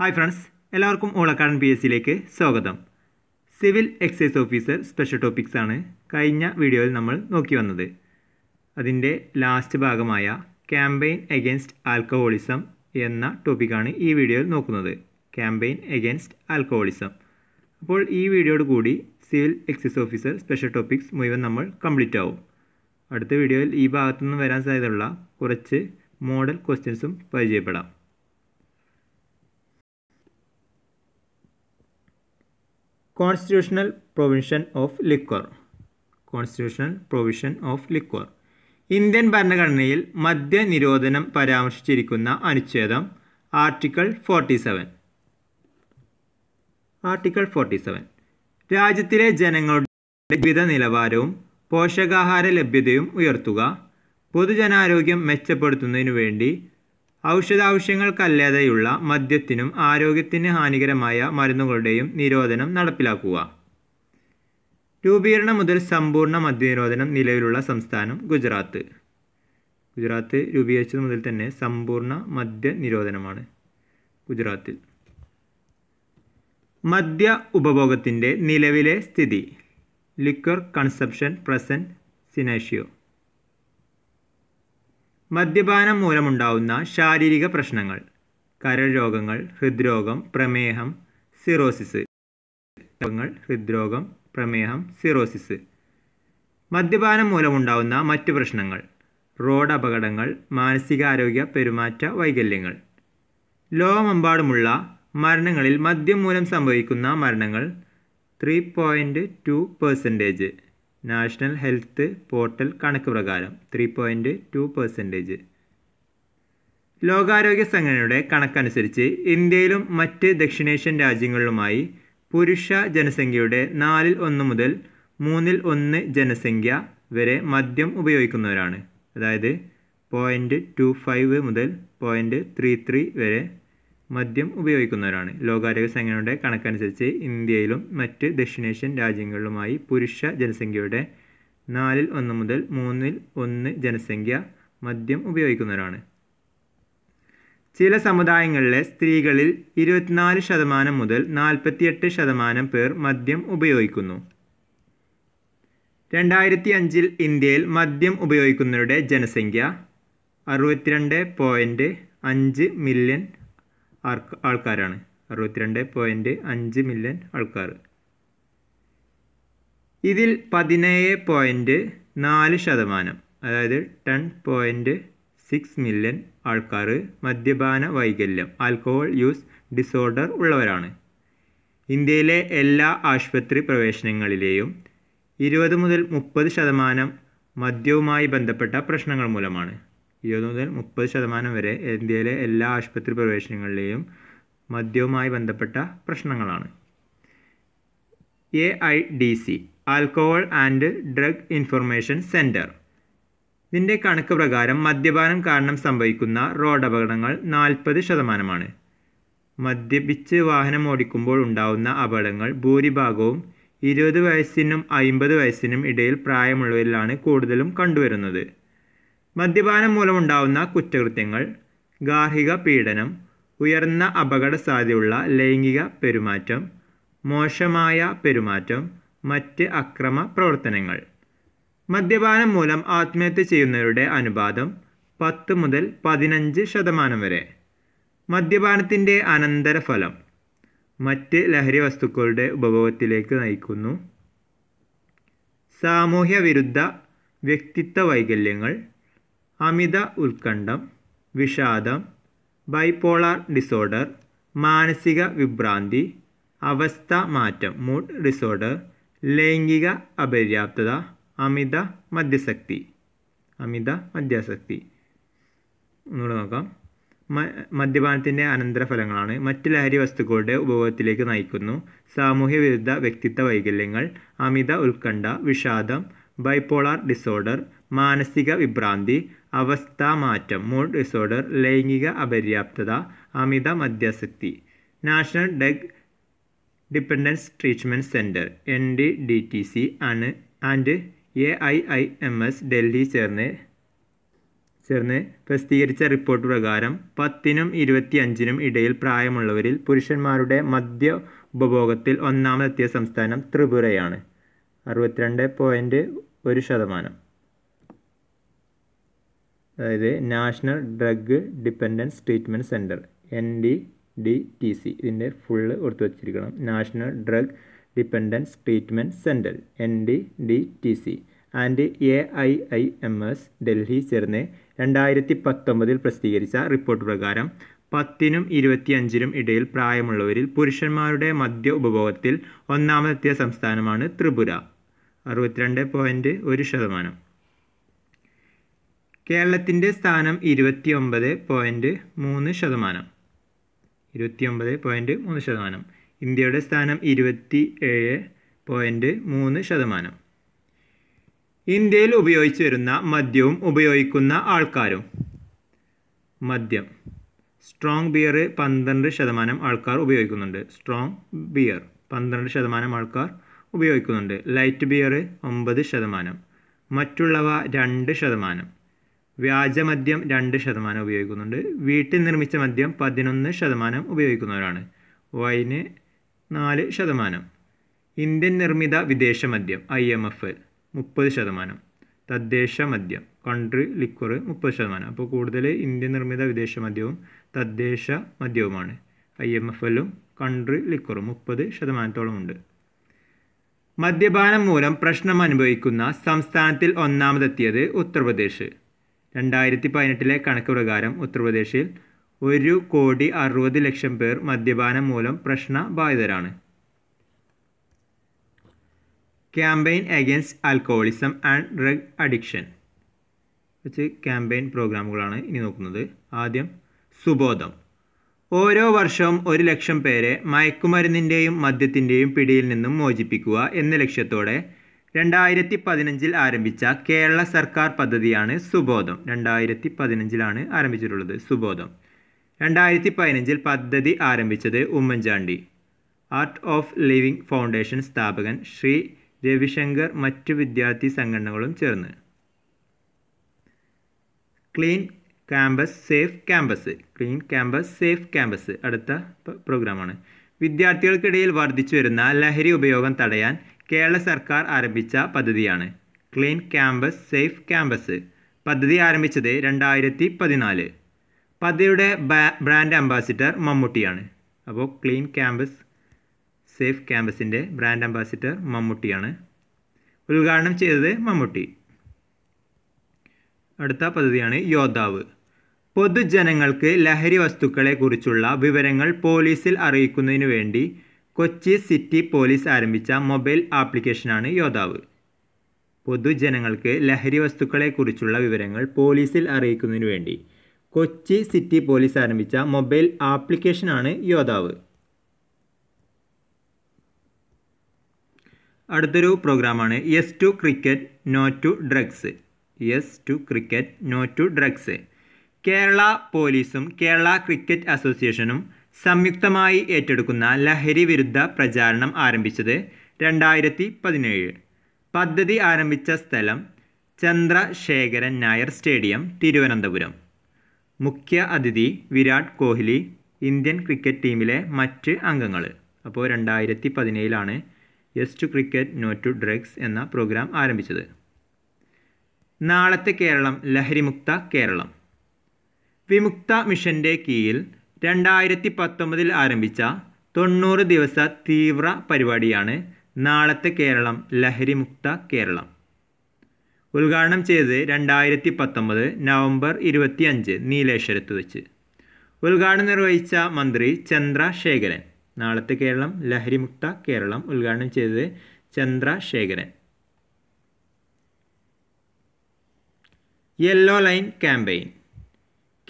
hi friends എല്ലാവർക്കും all P S സിയിലേക്ക് സ്വാഗതം civil excise officer special topics ആണ് കഴിഞ്ഞ വീഡിയോയിൽ നമ്മൾ നോക്കി വന്നത് അതിൻ്റെ ലാസ്റ്റ് ഭാഗമായ ക്യാമ്പയിൻ എഗൈൻസ്റ്റ് ആൽക്കഹോളിസം എന്ന ടോപ്പിക്കാണ് ഈ വീഡിയോയിൽ നോക്കുന്നത് ക്യാമ്പയിൻ എഗൈൻസ്റ്റ് ആൽക്കഹോളിസം അപ്പോൾ ഈ വീഡിയോയോട് കൂടി civil excise officer special topics മുഴുവൻ നമ്മൾ കംപ്ലീറ്റ് ആവും അടുത്ത വീഡിയോയിൽ ഈ ഭാഗത്തുനിന്ന് വരാൻ സാധ്യതയുള്ള കുറച്ച് മോഡൽ ക്വസ്റ്റ്യൻസും പരിചയപ്പെടാം constitutional provision of liquor constitutional provision of liquor Indian ഭരണഘടനയിൽ മദ്യനിരോധനം പരാമർശിച്ചിരിക്കുന്ന അനുച്ഛേദം article forty seven article forty seven രാജ്യത്തിലെ ജനങ്ങളുടെ ജീവിത നിലവാരവും പോഷകാഹാര ലഭ്യതയും ഉയർത്തുക പൊതുജനാരോഗ്യം മെച്ചപ്പെടുത്തുന്നതിനു വേണ്ടി ഔഷധാവശ്യങ്ങൾക്കല്ലാതെയുള്ള മദ്യത്തിനും ആരോഗ്യത്തിന് ഹാനികരമായ മരുന്നുകളുടെയും നിരോധനം നടപ്പിലാക്കുക രൂപീകരണം മുതൽ സമ്പൂർണ്ണ മദ്യനിരോധനം നിലവിലുള്ള സംസ്ഥാനം ഗുജറാത്ത് ഗുജറാത്ത് രൂപീകരിച്ചത് മുതൽ തന്നെ സമ്പൂർണ്ണ മദ്യ നിരോധനമാണ് ഗുജറാത്തിൽ മദ്യ ഉപഭോഗത്തിൻ്റെ നിലവിലെ സ്ഥിതി ലിക്വർ കൺസപ്ഷൻ പ്രസൻറ്റ് സിനേഷ്യോ മദ്യപാനം മൂലമുണ്ടാവുന്ന ശാരീരിക പ്രശ്നങ്ങൾ കരൾ രോഗങ്ങൾ ഹൃദ്രോഗം പ്രമേഹം സിറോസിസ് രോഗങ്ങൾ ഹൃദ്രോഗം പ്രമേഹം സിറോസിസ് മദ്യപാനം മൂലമുണ്ടാവുന്ന മറ്റു പ്രശ്നങ്ങൾ റോഡ് അപകടങ്ങൾ മാനസികാരോഗ്യ പെരുമാറ്റ വൈകല്യങ്ങൾ ലോകമെമ്പാടുമുള്ള മരണങ്ങളിൽ മദ്യം മൂലം സംഭവിക്കുന്ന മരണങ്ങൾ three two percentage national health portal കണക്ക് പ്രകാരം ത്രീ പോയിൻറ്റ് ടു പെർസെൻറ്റേജ് ലോകാരോഗ്യ സംഘടനയുടെ കണക്കനുസരിച്ച് ഇന്ത്യയിലും മറ്റ് ദക്ഷിണേഷ്യൻ രാജ്യങ്ങളിലുമായി പുരുഷ ജനസംഖ്യയുടെ നാലിൽ ഒന്ന് മുതൽ മൂന്നിൽ ഒന്ന് ജനസംഖ്യ വരെ മദ്യം ഉപയോഗിക്കുന്നവരാണ് അതായത് പോയിൻറ്റ് ടു ഫൈവ് മുതൽ പോയിൻറ്റ് ത്രീ ത്രീ വരെ മദ്യം ഉപയോഗിക്കുന്നവരാണ് ലോകാരോഗ്യ സംഘടനയുടെ കണക്കനുസരിച്ച് ഇന്ത്യയിലും മറ്റ് ദക്ഷിണേഷ്യൻ രാജ്യങ്ങളിലുമായി പുരുഷ ജനസംഖ്യയുടെ നാലിൽ ഒന്ന് മുതൽ മൂന്നിൽ ഒന്ന് ജനസംഖ്യ മദ്യം ഉപയോഗിക്കുന്നവരാണ് ചില സമുദായങ്ങളിലെ സ്ത്രീകളിൽ ഇരുപത്തിനാല് ശതമാനം മുതൽ നാൽപ്പത്തിയെട്ട് ശതമാനം പേർ മദ്യം ഉപയോഗിക്കുന്നു രണ്ടായിരത്തി അഞ്ചിൽ ഇന്ത്യയിൽ മദ്യം ഉപയോഗിക്കുന്നവരുടെ ജനസംഖ്യ അറുപത്തിരണ്ട് പോയിൻറ്റ് അഞ്ച് മില്യൺ ആൾക്കാരാണ് അറുപത്തിരണ്ട് പോയിൻറ്റ് അഞ്ച് മില്യൺ ആൾക്കാർ ഇതിൽ പതിനേഴ് പോയിൻറ്റ് നാല് ശതമാനം അതായത് ടെൻ പോയിൻറ്റ് സിക്സ് മില്യൺ ആൾക്കാർ മദ്യപാന വൈകല്യം ആൽക്കഹോൾ യൂസ് ഡിസോർഡർ ഉള്ളവരാണ് ഇന്ത്യയിലെ എല്ലാ ആശുപത്രി പ്രവേശനങ്ങളിലെയും ഇരുപത് മുതൽ മുപ്പത് ശതമാനം മദ്യവുമായി ബന്ധപ്പെട്ട പ്രശ്നങ്ങൾ മൂലമാണ് ഇരുപത് മുതൽ മുപ്പത് ശതമാനം വരെ ഇന്ത്യയിലെ എല്ലാ ആശുപത്രി പ്രവേശനങ്ങളിലെയും മദ്യവുമായി ബന്ധപ്പെട്ട പ്രശ്നങ്ങളാണ് A I D C alcohol and drug information centre ഇതിൻ്റെ കണക്ക് പ്രകാരം മദ്യപാനം കാരണം സംഭവിക്കുന്ന റോഡ് അപകടങ്ങൾ നാൽപ്പത് ശതമാനമാണ് മദ്യപിച്ച് വാഹനം ഓടിക്കുമ്പോൾ ഉണ്ടാവുന്ന അപകടങ്ങൾ ഭൂരിഭാഗവും ഇരുപത് വയസ്സിനും അയിമ്പത് വയസ്സിനും ഇടയിൽ പ്രായമുള്ളവരിലാണ് കൂടുതലും കണ്ടുവരുന്നത് മദ്യപാനം മൂലമുണ്ടാവുന്ന കുറ്റകൃത്യങ്ങൾ ഗാർഹിക പീഡനം ഉയർന്ന അപകട സാധ്യതയുള്ള ലൈംഗിക പെരുമാറ്റം മോശമായ പെരുമാറ്റം മറ്റ് അക്രമ പ്രവർത്തനങ്ങൾ മദ്യപാനം മൂലം ആത്മഹത്യ ചെയ്യുന്നവരുടെ അനുപാതം പത്ത് മുതൽ പതിനഞ്ച് ശതമാനം വരെ മദ്യപാനത്തിൻ്റെ അനന്തരഫലം മറ്റ് ലഹരി വസ്തുക്കളുടെ ഉപഭോഗത്തിലേക്ക് നയിക്കുന്നു സാമൂഹ്യ വിരുദ്ധ വ്യക്തിത്വ വൈകല്യങ്ങൾ അമിത ഉത്കണ്ഠം വിഷാദം ബൈപോളാർ ഡിസോർഡർ മാനസിക വിഭ്രാന്തി അവസ്ഥ മാറ്റം മൂഡ് ഡിസോർഡർ ലൈംഗിക അപര്യാപ്തത അമിത മദ്യസക്തി അമിത മദ്യാസക്തി ഒന്നുകൂടെ നോക്കാം മദ്യപാനത്തിൻ്റെ അനന്തരഫലങ്ങളാണ് മറ്റ് ലഹരി വസ്തുക്കളുടെ ഉപയോഗത്തിലേക്ക് നയിക്കുന്നു സാമൂഹ്യ വിരുദ്ധ വ്യക്തിത്വ വൈകല്യങ്ങൾ അമിത ഉത്കണ്ഠ വിഷാദം ബൈപോളാർ ഡിസോർഡർ മാനസിക വിഭ്രാന്തി അവസ്ഥാമാറ്റം മൂഡ് ഡിസോർഡർ ലൈംഗിക അപര്യാപ്തത അമിത മദ്യാസക്തി national drug dependence treatment centre N D D T C ആണ് and A I I M S Delhi ചേർന്ന് ചേർന്ന് പ്രസിദ്ധീകരിച്ച റിപ്പോർട്ട് പ്രകാരം പത്തിനും ഇരുപത്തിയഞ്ചിനും ഇടയിൽ പ്രായമുള്ളവരിൽ പുരുഷന്മാരുടെ മദ്യ ഉപഭോഗത്തിൽ ഒന്നാമതെത്തിയ സംസ്ഥാനം ത്രിപുരയാണ് അറുപത്തിരണ്ട് പോയിൻറ്റ് ഒരു ശതമാനം അതായത് national drug dependence treatment centre N D D T C ഇതിൻ്റെ ഫുള്ള് കൊടുത്തു വച്ചിരിക്കണം national drug dependence treatment centre N D D T C and A I I M S Delhi ചേർന്ന് രണ്ടായിരത്തി പത്തൊമ്പതിൽ പ്രസിദ്ധീകരിച്ച റിപ്പോർട്ട് പ്രകാരം പത്തിനും ഇരുപത്തിയഞ്ചിനും ഇടയിൽ പ്രായമുള്ളവരിൽ പുരുഷന്മാരുടെ മദ്യ ഉപഭോഗത്തിൽ ഒന്നാമതെത്തിയ സംസ്ഥാനമാണ് ത്രിപുര അറുപത്തിരണ്ട് പോയിൻറ്റ് ഒരു ശതമാനം കേരളത്തിൻ്റെ സ്ഥാനം ഇരുപത്തിയൊമ്പത് പോയിൻ്റ് മൂന്ന് ശതമാനം ഇരുപത്തിയൊമ്പത് പോയിൻ്റ് മൂന്ന് ശതമാനം ഇന്ത്യയുടെ സ്ഥാനം ഇരുപത്തി ഏഴ് പോയിൻ്റ് മൂന്ന് ശതമാനം ഇന്ത്യയിൽ ഉപയോഗിച്ചു വരുന്ന മദ്യവും ഉപയോഗിക്കുന്ന ആൾക്കാരും മദ്യം സ്ട്രോങ് ബിയർ പന്ത്രണ്ട് ശതമാനം ആൾക്കാർ ഉപയോഗിക്കുന്നുണ്ട് സ്ട്രോങ് ബിയർ പന്ത്രണ്ട് ശതമാനം ആൾക്കാർ ഉപയോഗിക്കുന്നുണ്ട് ലൈറ്റ് ബിയർ ഒമ്പത് ശതമാനം മറ്റുള്ളവ രണ്ട് ശതമാനം വ്യാജമദ്യം രണ്ട് ശതമാനം ഉപയോഗിക്കുന്നുണ്ട് വീട്ടിൽ നിർമ്മിച്ച മദ്യം പതിനൊന്ന് ശതമാനം ഉപയോഗിക്കുന്നവരാണ് വൈന് നാല് ശതമാനം ഇന്ത്യൻ നിർമ്മിത വിദേശ മദ്യം ഐ എം എഫ് എൽ മുപ്പത് ശതമാനം തദ്ദേശ മദ്യം കൺട്രി ലിക്വർ മുപ്പത് ശതമാനം അപ്പോൾ കൂടുതൽ ഇന്ത്യൻ നിർമ്മിത വിദേശ മദ്യവും തദ്ദേശ മദ്യവുമാണ് ഐ എം എഫ് എല്ലും കൺട്രി ലിക്വറും മുപ്പത് ശതമാനത്തോളമുണ്ട് ഉണ്ട് മദ്യപാനം മൂലം പ്രശ്നം അനുഭവിക്കുന്ന സംസ്ഥാനത്തിൽ ഒന്നാമതെത്തിയത് ഉത്തർപ്രദേശ് രണ്ടായിരത്തി പതിനെട്ടിലെ കണക്ക് പ്രകാരം ഉത്തർപ്രദേശിൽ ഒരു കോടി അറുപത് ലക്ഷം പേർ മദ്യപാനം മൂലം പ്രശ്നബാധിതരാണ് campaign against alcoholism and drug addiction വെച്ച് ക്യാമ്പയിൻ പ്രോഗ്രാമുകളാണ് ഇനി നോക്കുന്നത് ആദ്യം സുബോധം ഓരോ വർഷവും ഒരു ലക്ഷം പേരെ മയക്കുമരുന്നിൻ്റെയും മദ്യത്തിൻ്റെയും പിടിയിൽ നിന്നും മോചിപ്പിക്കുക എന്ന ലക്ഷ്യത്തോടെ രണ്ടായിരത്തി പതിനഞ്ചിൽ ആരംഭിച്ച കേരള സർക്കാർ പദ്ധതിയാണ് സുബോധം രണ്ടായിരത്തി പതിനഞ്ചിലാണ് ആരംഭിച്ചിട്ടുള്ളത് സുബോധം രണ്ടായിരത്തി പതിനഞ്ചിൽ പദ്ധതി ആരംഭിച്ചത് Oommen Chandy art of living foundation സ്ഥാപകൻ ശ്രീ രവിശങ്കർ മറ്റു വിദ്യാർത്ഥി സംഘടനകളും ചേർന്ന് clean campus safe campus clean campus safe campus അടുത്ത പ്രോഗ്രാമാണ് വിദ്യാർത്ഥികൾക്കിടയിൽ വർദ്ധിച്ചു വരുന്ന ലഹരി ഉപയോഗം തടയാൻ കേരള സർക്കാർ ആരംഭിച്ച പദ്ധതിയാണ് ക്ലീൻ ക്യാമ്പസ് സേഫ് ക്യാമ്പസ് പദ്ധതി ആരംഭിച്ചത് രണ്ടായിരത്തി പതിനാല് പദ്ധതിയുടെ ബ്രാൻഡ് അംബാസിഡർ മമ്മൂട്ടിയാണ് അപ്പോൾ ക്ലീൻ ക്യാമ്പസ് സേഫ് ക്യാമ്പസിൻ്റെ ബ്രാൻഡ് അംബാസിഡർ മമ്മൂട്ടിയാണ് ഉദ്ഘാടനം ചെയ്തത് മമ്മൂട്ടി അടുത്ത പദ്ധതിയാണ് യോദ്ധാവ് പൊതുജനങ്ങൾക്ക് ലഹരി വസ്തുക്കളെക്കുറിച്ചുള്ള വിവരങ്ങൾ പോലീസിൽ അറിയിക്കുന്നതിന് വേണ്ടി കൊച്ചി സിറ്റി പോലീസ് ആരംഭിച്ച മൊബൈൽ ആപ്ലിക്കേഷനാണ് യോദ്ധാവ് പൊതുജനങ്ങൾക്ക് ലഹരി വസ്തുക്കളെക്കുറിച്ചുള്ള വിവരങ്ങൾ പോലീസിൽ അറിയിക്കുന്നതിനു വേണ്ടി കൊച്ചി സിറ്റി പോലീസ് ആരംഭിച്ച മൊബൈൽ ആപ്ലിക്കേഷനാണ് യോദ്ധാവ് അടുത്തൊരു പ്രോഗ്രാമാണ് yes to cricket no to drugs yes to cricket no to drugs Kerala പോലീസും കേരള ക്രിക്കറ്റ് അസോസിയേഷനും സംയുക്തമായി ഏറ്റെടുക്കുന്ന ലഹരി വിരുദ്ധ പ്രചാരണം ആരംഭിച്ചത് രണ്ടായിരത്തി പതിനേഴ് പദ്ധതി ആരംഭിച്ച സ്ഥലം ചന്ദ്രശേഖരൻ നായർ സ്റ്റേഡിയം തിരുവനന്തപുരം മുഖ്യ അതിഥി വിരാട് കോഹ്ലി ഇന്ത്യൻ ക്രിക്കറ്റ് ടീമിലെ മറ്റ് അംഗങ്ങൾ അപ്പോൾ രണ്ടായിരത്തി പതിനേഴിലാണ് yes to cricket no to drugs എന്ന പ്രോഗ്രാം ആരംഭിച്ചത് നാളത്തെ കേരളം ലഹരിമുക്ത കേരളം വിമുക്ത മിഷൻ്റെ കീഴിൽ രണ്ടായിരത്തി പത്തൊമ്പതിൽ ആരംഭിച്ച തൊണ്ണൂറ് ദിവസ തീവ്ര പരിപാടിയാണ് നാളത്തെ കേരളം ലഹരിമുക്ത കേരളം ഉദ്ഘാടനം ചെയ്തത് രണ്ടായിരത്തി പത്തൊമ്പത് നവംബർ ഇരുപത്തിയഞ്ച് നീലേശ്വരത്ത് വെച്ച് ഉദ്ഘാടനം നിർവഹിച്ച മന്ത്രി ചന്ദ്രശേഖരൻ നാളത്തെ കേരളം ലഹരിമുക്ത കേരളം ഉദ്ഘാടനം ചെയ്തത് Chandrasekharan yellow line campaign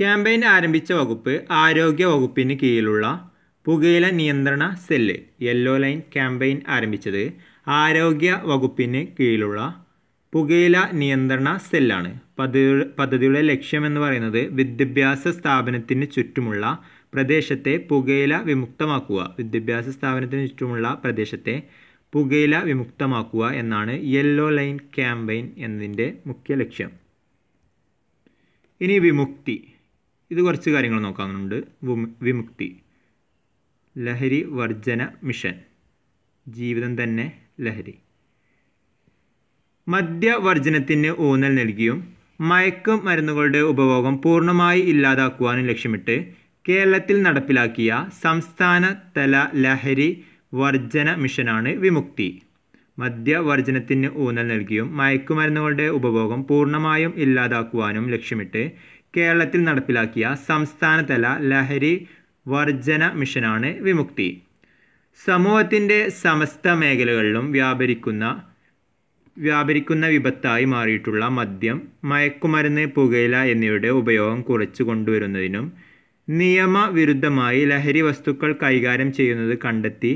campaign ആരംഭിച്ച വകുപ്പ് ആരോഗ്യ വകുപ്പിന് കീഴിലുള്ള പുകയില നിയന്ത്രണ സെല്ല് യെല്ലോ ലൈൻ ക്യാമ്പയിൻ ആരംഭിച്ചത് ആരോഗ്യ വകുപ്പിന് കീഴിലുള്ള പുകയില നിയന്ത്രണ സെല്ലാണ് പദ്ധതി പദ്ധതിയുടെ ലക്ഷ്യമെന്ന് പറയുന്നത് വിദ്യാഭ്യാസ സ്ഥാപനത്തിന് ചുറ്റുമുള്ള പ്രദേശത്തെ പുകയില വിമുക്തമാക്കുക വിദ്യാഭ്യാസ സ്ഥാപനത്തിന് ചുറ്റുമുള്ള പ്രദേശത്തെ പുകയില വിമുക്തമാക്കുക എന്നാണ് യെല്ലോ ലൈൻ ക്യാമ്പയിൻ എന്നതിൻ്റെ മുഖ്യ ലക്ഷ്യം ഇനി വിമുക്തി ഇത് കുറച്ച് കാര്യങ്ങൾ നോക്കാനുണ്ട് വിമുക്തി ലഹരി വർജന മിഷൻ ജീവിതം തന്നെ ലഹരി മദ്യവർജനത്തിന് ഊന്നൽ നൽകിയും മയക്ക് മരുന്നുകളുടെ ഉപഭോഗം പൂർണ്ണമായി ഇല്ലാതാക്കുവാനും ലക്ഷ്യമിട്ട് കേരളത്തിൽ നടപ്പിലാക്കിയ സംസ്ഥാന തല ലഹരി വർജന മിഷനാണ് വിമുക്തി മദ്യവർജനത്തിന് ഊന്നൽ നൽകിയും മയക്കുമരുന്നുകളുടെ ഉപഭോഗം പൂർണ്ണമായും ഇല്ലാതാക്കുവാനും ലക്ഷ്യമിട്ട് കേരളത്തിൽ നടപ്പിലാക്കിയ സംസ്ഥാനതല ലഹരി വർജന മിഷനാണ് വിമുക്തി സമൂഹത്തിൻ്റെ സമസ്ത മേഖലകളിലും വ്യാപരിക്കുന്ന വ്യാപരിക്കുന്ന വിപത്തായി മാറിയിട്ടുള്ള മദ്യം മയക്കുമരുന്ന് പുകയില എന്നിവയുടെ ഉപയോഗം കുറച്ചു കൊണ്ടുവരുന്നതിനും നിയമവിരുദ്ധമായി ലഹരി വസ്തുക്കൾ കൈകാര്യം ചെയ്യുന്നത് കണ്ടെത്തി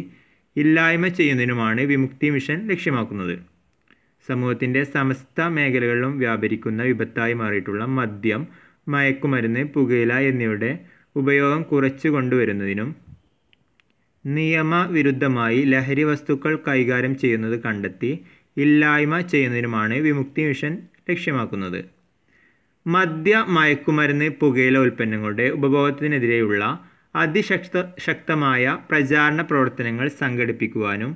ഇല്ലായ്മ ചെയ്യുന്നതിനുമാണ് വിമുക്തി മിഷൻ ലക്ഷ്യമാക്കുന്നത് സമൂഹത്തിൻ്റെ സമസ്ത മേഖലകളിലും വ്യാപരിക്കുന്ന വിപത്തായി മാറിയിട്ടുള്ള മദ്യം മയക്കുമരുന്ന് പുകയില എന്നിവയുടെ ഉപയോഗം കുറച്ചു കൊണ്ടുവരുന്നതിനും നിയമവിരുദ്ധമായി ലഹരി വസ്തുക്കൾ കൈകാര്യം ചെയ്യുന്നത് കണ്ടെത്തി ഇല്ലായ്മ ചെയ്യുന്നതിനുമാണ് വിമുക്തി മിഷൻ ലക്ഷ്യമാക്കുന്നത് മദ്യ മയക്കുമരുന്ന് പുകയില ഉൽപ്പന്നങ്ങളുടെ ഉപഭോഗത്തിനെതിരെയുള്ള അതിശക്ത ശക്തമായ പ്രചാരണ പ്രവർത്തനങ്ങൾ സംഘടിപ്പിക്കുവാനും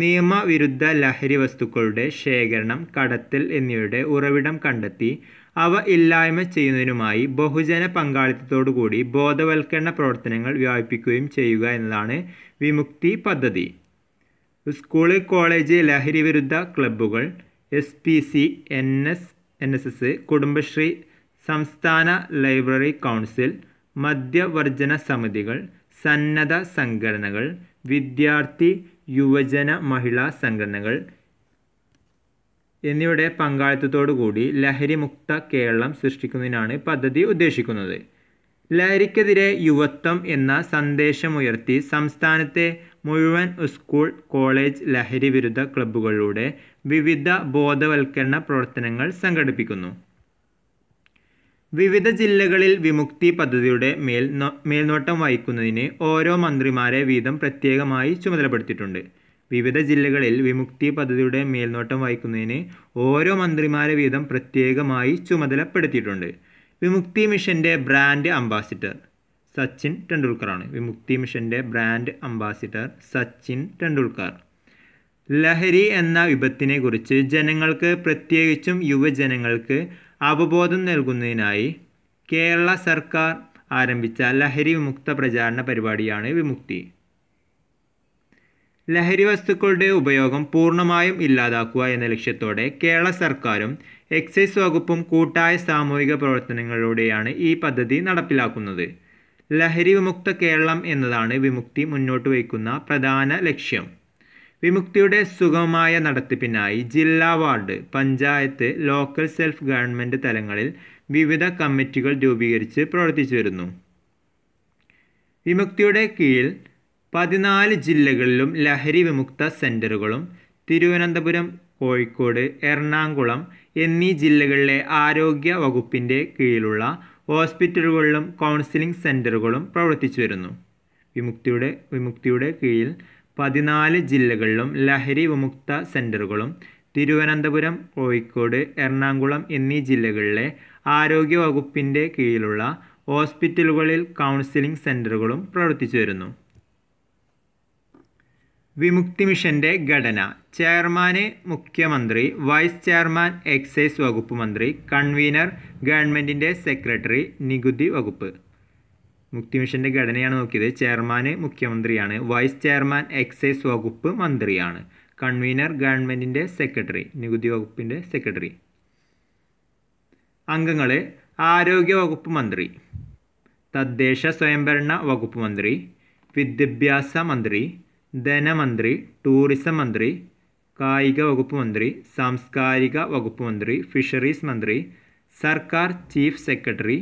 നിയമവിരുദ്ധ ലഹരി വസ്തുക്കളുടെ ശേഖരണം കടത്തൽ എന്നിവയുടെ ഉറവിടം കണ്ടെത്തി അവ ഇല്ലായ്മ ചെയ്യുന്നതിനുമായി ബഹുജന പങ്കാളിത്തത്തോടുകൂടി ബോധവൽക്കരണ പ്രവർത്തനങ്ങൾ വ്യാപിപ്പിക്കുകയും ചെയ്യുക എന്നതാണ് വിമുക്തി പദ്ധതി സ്കൂൾ കോളേജ് ലഹരി വിരുദ്ധ ക്ലബ്ബുകൾ S P C N S N S S Kudumbashree സംസ്ഥാന ലൈബ്രറി കൗൺസിൽ മദ്യവർജന സമിതികൾ സന്നദ്ധ സംഘടനകൾ വിദ്യാർത്ഥി യുവജന മഹിളാ സംഘടനകൾ എന്നിവയുടെ പങ്കാളിത്തത്തോടുകൂടി ലഹരിമുക്ത കേരളം സൃഷ്ടിക്കുന്നതിനാണ് പദ്ധതി ഉദ്ദേശിക്കുന്നത് ലഹരിക്കെതിരെ യുവത്വം എന്ന സന്ദേശമുയർത്തി സംസ്ഥാനത്തെ മുഴുവൻ സ്കൂൾ കോളേജ് ലഹരി വിരുദ്ധ ക്ലബ്ബുകളിലൂടെ വിവിധ ബോധവൽക്കരണ പ്രവർത്തനങ്ങൾ സംഘടിപ്പിക്കുന്നു വിവിധ ജില്ലകളിൽ വിമുക്തി പദ്ധതിയുടെ മേൽ മേൽനോട്ടം വഹിക്കുന്നതിന് ഓരോ മന്ത്രിമാരെ വീതം പ്രത്യേകമായി ചുമതലപ്പെടുത്തിയിട്ടുണ്ട് വിവിധ ജില്ലകളിൽ വിമുക്തി പദ്ധതിയുടെ മേൽനോട്ടം വഹിക്കുന്നതിന് ഓരോ മന്ത്രിമാരെ വീതം പ്രത്യേകമായി ചുമതലപ്പെടുത്തിയിട്ടുണ്ട് വിമുക്തി മിഷൻ്റെ ബ്രാൻഡ് അംബാസിഡർ സച്ചിൻ ടെണ്ടുൽക്കറാണ് വിമുക്തി മിഷൻ്റെ ബ്രാൻഡ് അംബാസിഡർ സച്ചിൻ ടെണ്ടുൽക്കർ ലഹരി എന്ന വിപത്തിനെക്കുറിച്ച് ജനങ്ങൾക്ക് പ്രത്യേകിച്ചും യുവജനങ്ങൾക്ക് അവബോധം നൽകുന്നതിനായി കേരള സർക്കാർ ആരംഭിച്ച ലഹരി വിമുക്ത പ്രചാരണ പരിപാടിയാണ് വിമുക്തി ലഹരി വസ്തുക്കളുടെ ഉപയോഗം പൂർണ്ണമായും ഇല്ലാതാക്കുക എന്ന ലക്ഷ്യത്തോടെ കേരള സർക്കാരും എക്സൈസ് വകുപ്പും കൂട്ടായ സാമൂഹിക പ്രവർത്തനങ്ങളിലൂടെയാണ് ഈ പദ്ധതി നടപ്പിലാക്കുന്നത് ലഹരി വിമുക്ത കേരളം എന്നതാണ് വിമുക്തി മുന്നോട്ട് വയ്ക്കുന്ന പ്രധാന ലക്ഷ്യം വിമുക്തിയുടെ സുഗമമായ നടത്തിപ്പിനായി ജില്ലാ ward panchayat local self government തലങ്ങളിൽ വിവിധ കമ്മിറ്റികൾ രൂപീകരിച്ച് പ്രവർത്തിച്ചു വരുന്നു വിമുക്തിയുടെ കീഴിൽ പതിനാല് ജില്ലകളിലും ലഹരി വിമുക്ത സെൻ്ററുകളും തിരുവനന്തപുരം കോഴിക്കോട് എറണാകുളം എന്നീ ജില്ലകളിലെ ആരോഗ്യ വകുപ്പിൻ്റെ കീഴിലുള്ള ഹോസ്പിറ്റലുകളിലും കൗൺസിലിംഗ് സെൻ്ററുകളും പ്രവർത്തിച്ചു വരുന്നു വിമുക്തിയുടെ വിമുക്തിയുടെ കീഴിൽ പതിനാല് ജില്ലകളിലും ലഹരി വിമുക്ത സെൻ്ററുകളും തിരുവനന്തപുരം കോഴിക്കോട് എറണാകുളം എന്നീ ജില്ലകളിലെ ആരോഗ്യ വകുപ്പിൻ്റെ കീഴിലുള്ള ഹോസ്പിറ്റലുകളിൽ കൗൺസിലിംഗ് സെൻ്ററുകളും പ്രവർത്തിച്ചു വരുന്നു വിമുക്തി മിഷൻ്റെ ഘടന ചെയർമാന് മുഖ്യമന്ത്രി വൈസ് ചെയർമാൻ എക്സൈസ് വകുപ്പ് മന്ത്രി കൺവീനർ ഗവൺമെൻറ്റിൻ്റെ സെക്രട്ടറി നികുതി വകുപ്പ് മുക്തി മിഷൻ്റെ ഘടനയാണ് നോക്കിയത് ചെയർമാന് മുഖ്യമന്ത്രിയാണ് വൈസ് ചെയർമാൻ എക്സൈസ് വകുപ്പ് മന്ത്രിയാണ് കൺവീനർ ഗവൺമെൻറ്റിൻ്റെ സെക്രട്ടറി നികുതി വകുപ്പിൻ്റെ സെക്രട്ടറി അംഗങ്ങൾ ആരോഗ്യ വകുപ്പ് മന്ത്രി തദ്ദേശ സ്വയംഭരണ വകുപ്പ് മന്ത്രി വിദ്യാഭ്യാസ മന്ത്രി ധനമന്ത്രി ടൂറിസം മന്ത്രി കായിക വകുപ്പ് മന്ത്രി സാംസ്കാരിക വകുപ്പ് മന്ത്രി ഫിഷറീസ് മന്ത്രി സർക്കാർ ചീഫ് സെക്രട്ടറി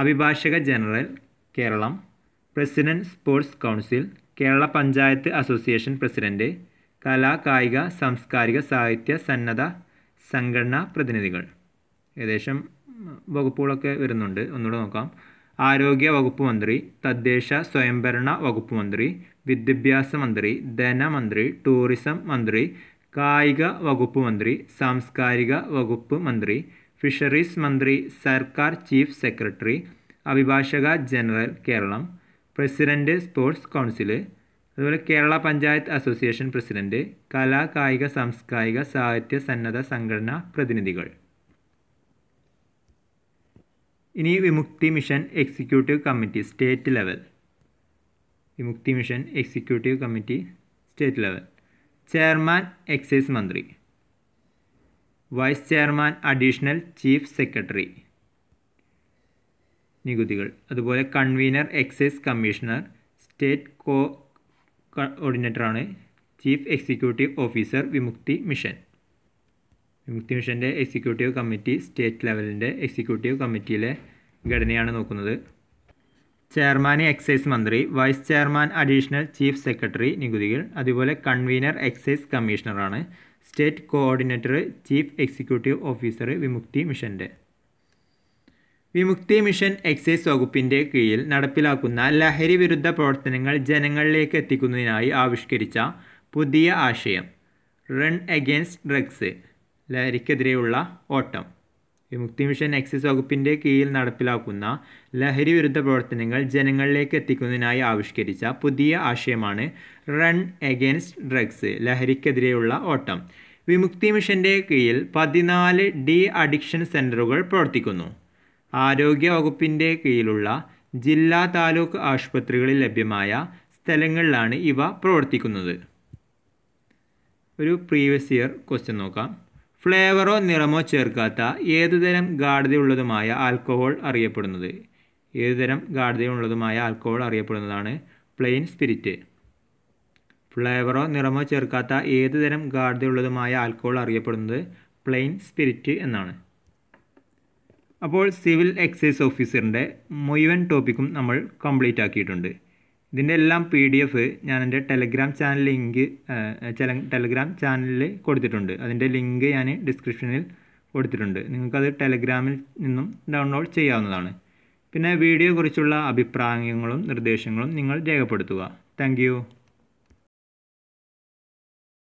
അഭിഭാഷക general Keralam president sports council Kerala panchayat association president കലാ കായിക സാംസ്കാരിക സാഹിത്യ സന്നദ്ധ സംഘടനാ പ്രതിനിധികൾ ഏകദേശം വകുപ്പുകളൊക്കെ വരുന്നുണ്ട് ഒന്നുകൂടെ നോക്കാം ആരോഗ്യ വകുപ്പ് മന്ത്രി തദ്ദേശ സ്വയംഭരണ വകുപ്പ് മന്ത്രി വിദ്യാഭ്യാസ മന്ത്രി ധനമന്ത്രി ടൂറിസം മന്ത്രി കായിക വകുപ്പ് മന്ത്രി സാംസ്കാരിക വകുപ്പ് മന്ത്രി ഫിഷറീസ് മന്ത്രി സർക്കാർ ചീഫ് സെക്രട്ടറി അഭിഭാഷക general Keralam president sports council അതുപോലെ കേരള പഞ്ചായത്ത് അസോസിയേഷൻ പ്രസിഡൻ്റ് കലാ കായിക സാംസ്കാരിക സാഹിത്യ സന്നദ്ധ സംഘടനാ പ്രതിനിധികൾ ഇനി Vimukthi mission executive committee state level Vimukthi mission executive committee state level chairman excise മന്ത്രി vice chairman additional chief secretary നികുതികൾ അതുപോലെ convener excise commissioner state co കോർഡിനേറ്ററാണ് chief executive officer Vimukthi mission Vimukthi മിഷൻ്റെ എക്സിക്യൂട്ടീവ് കമ്മിറ്റി സ്റ്റേറ്റ് ലെവലിൻ്റെ എക്സിക്യൂട്ടീവ് കമ്മിറ്റിയിലെ ഘടനയാണ് നോക്കുന്നത് ചെയർമാൻ എക്സൈസ് മന്ത്രി vice chairman additional chief secretary നികുതികൾ അതുപോലെ കൺവീനർ എക്സൈസ് കമ്മീഷണറാണ് state coordinator chief executive officer Vimukthi മിഷൻ്റെ വിമുക്തി മിഷൻ എക്സൈസ് വകുപ്പിൻ്റെ കീഴിൽ നടപ്പിലാക്കുന്ന ലഹരി വിരുദ്ധ പ്രവർത്തനങ്ങൾ ജനങ്ങളിലേക്ക് എത്തിക്കുന്നതിനായി ആവിഷ്കരിച്ച പുതിയ ആശയം റൺ അഗെയിൻസ്റ്റ് ഡ്രഗ്സ് ലഹരിക്കെതിരെയുള്ള ഓട്ടം വിമുക്തി മിഷൻ എക്സൈസ് വകുപ്പിൻ്റെ കീഴിൽ നടപ്പിലാക്കുന്ന ലഹരി വിരുദ്ധ പ്രവർത്തനങ്ങൾ ജനങ്ങളിലേക്ക് എത്തിക്കുന്നതിനായി ആവിഷ്കരിച്ച പുതിയ ആശയമാണ് റൺ എഗെയിൻസ്റ്റ് ഡ്രഗ്സ് ലഹരിക്കെതിരെയുള്ള ഓട്ടം വിമുക്തി മിഷൻ്റെ കീഴിൽ പതിനാല് ഡി അഡിക്ഷൻ സെൻ്ററുകൾ പ്രവർത്തിക്കുന്നു ആരോഗ്യ വകുപ്പിൻ്റെ കീഴിലുള്ള ജില്ലാ താലൂക്ക് ആശുപത്രികളിൽ ലഭ്യമായ സ്ഥലങ്ങളിലാണ് ഇവ പ്രവർത്തിക്കുന്നത് ഒരു പ്രീവിയസ് ഇയർ ക്വസ്റ്റ്യൻ നോക്കാം ഫ്ലേവറോ നിറമോ ചേർക്കാത്ത ഏതുതരം ഗാഢതയുള്ളതുമായ ആൽക്കഹോൾ അറിയപ്പെടുന്നത് ഏതുതരം ഗാഢതയുള്ളതുമായ ആൽക്കഹോൾ അറിയപ്പെടുന്നതാണ് പ്ലെയിൻ സ്പിരിറ്റ് ഫ്ലേവറോ നിറമോ ചേർക്കാത്ത ഏതുതരം ഗാഢതയുള്ളതുമായ ആൽക്കഹോൾ അറിയപ്പെടുന്നത് പ്ലെയിൻ സ്പിരിറ്റ് എന്നാണ് അപ്പോൾ സിവിൽ എക്സൈസ് ഓഫീസറിൻ്റെ മുഴുവൻ ടോപ്പിക്കും നമ്മൾ കംപ്ലീറ്റ് ആക്കിയിട്ടുണ്ട് ഇതിൻ്റെ എല്ലാം പി ഡി എഫ് ഞാൻ എൻ്റെ ടെലഗ്രാം ചാനൽ ലിങ്ക് ടെലഗ്രാം ചാനലിൽ കൊടുത്തിട്ടുണ്ട് അതിൻ്റെ ലിങ്ക് ഞാൻ ഡിസ്ക്രിപ്ഷനിൽ കൊടുത്തിട്ടുണ്ട് നിങ്ങൾക്കത് ടെലഗ്രാമിൽ നിന്നും ഡൗൺലോഡ് ചെയ്യാവുന്നതാണ് പിന്നെ വീഡിയോ കുറിച്ചുള്ള അഭിപ്രായങ്ങളും നിർദ്ദേശങ്ങളും നിങ്ങൾ രേഖപ്പെടുത്തുക താങ്ക്